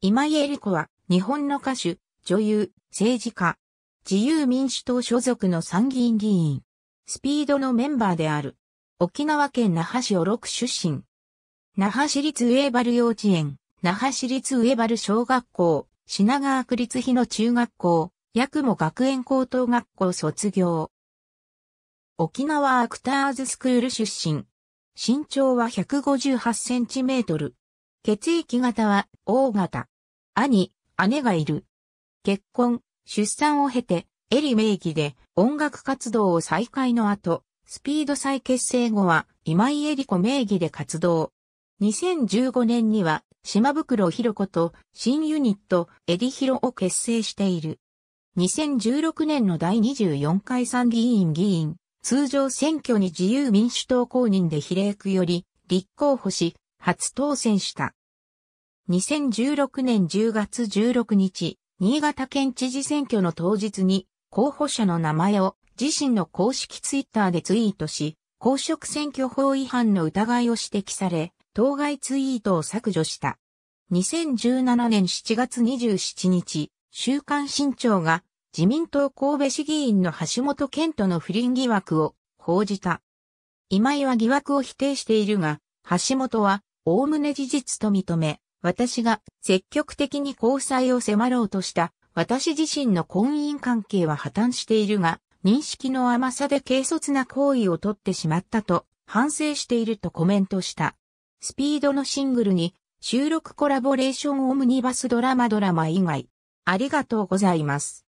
今井恵理子は日本の歌手、女優、政治家、自由民主党所属の参議院議員、スピードのメンバーである。沖縄県那覇市小六出身。那覇市立上原幼稚園、那覇市立上原小学校、品川区立日野中学校、八雲学園高等学校卒業。沖縄アクターズスクール出身。身長は158センチメートル。血液型は O 型。兄、姉がいる。結婚、出産を経て、エリ名義で音楽活動を再開の後、スピード再結成後は今井エリ子名義で活動。2015年には島袋ひろ子と新ユニットエリヒロを結成している。2016年の第24回参議院議員、通常選挙に自由民主党公認で比例区より立候補し、初当選した。2016年10月16日、新潟県知事選挙の当日に、候補者の名前を自身の公式ツイッターでツイートし、公職選挙法違反の疑いを指摘され、当該ツイートを削除した。2017年7月27日、週刊新潮が自民党神戸市議員の橋本健人の不倫疑惑を報じた。今井は疑惑を否定しているが、橋本は、おおむね事実と認め、私が積極的に交際を迫ろうとした私自身の婚姻関係は破綻しているが、認識の甘さで軽率な行為をとってしまったと反省しているとコメントした。スピードのシングルに収録コラボレーションオムニバスドラマドラマ以外。ありがとうございます。